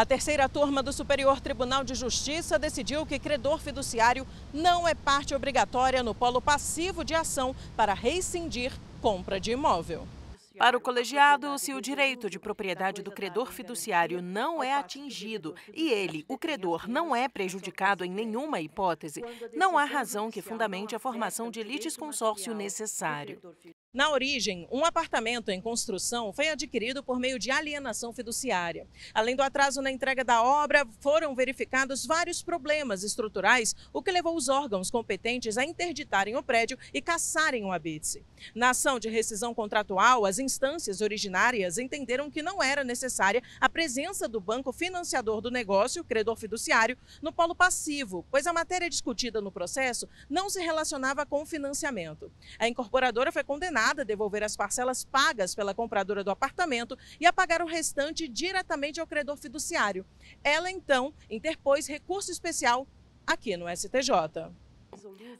A terceira turma do Superior Tribunal de Justiça decidiu que credor fiduciário não é parte obrigatória no polo passivo de ação para rescindir compra de imóvel. Para o colegiado, se o direito de propriedade do credor fiduciário não é atingido e ele, o credor, não é prejudicado em nenhuma hipótese, não há razão que fundamente a formação de litisconsórcio necessário. Na origem, um apartamento em construção foi adquirido por meio de alienação fiduciária. Além do atraso na entrega da obra, foram verificados vários problemas estruturais, o que levou os órgãos competentes a interditarem o prédio e caçarem o abitse. Na ação de rescisão contratual, as instâncias originárias entenderam que não era necessária a presença do banco financiador do negócio, credor fiduciário, no polo passivo, pois a matéria discutida no processo não se relacionava com o financiamento. A incorporadora foi condenada obrigada a devolver as parcelas pagas pela compradora do apartamento e a pagar o restante diretamente ao credor fiduciário. Ela, então, interpôs recurso especial aqui no STJ.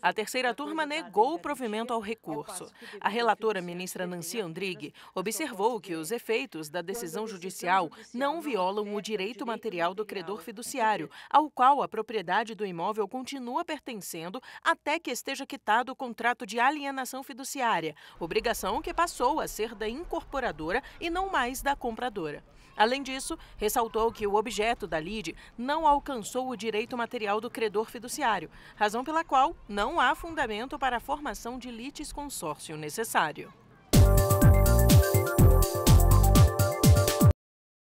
A terceira turma negou o provimento ao é recurso. A relatora ministra Nancy Andrighi observou que os efeitos da decisão judicial não violam o direito material do credor é fiduciário, ao qual a propriedade do imóvel continua pertencendo até que esteja quitado o contrato de alienação fiduciária, obrigação que passou a ser da incorporadora e não mais da compradora. Além disso, ressaltou que o objeto da lide não alcançou o direito material do credor fiduciário, razão pela qual não há fundamento para a formação de litisconsórcio necessário.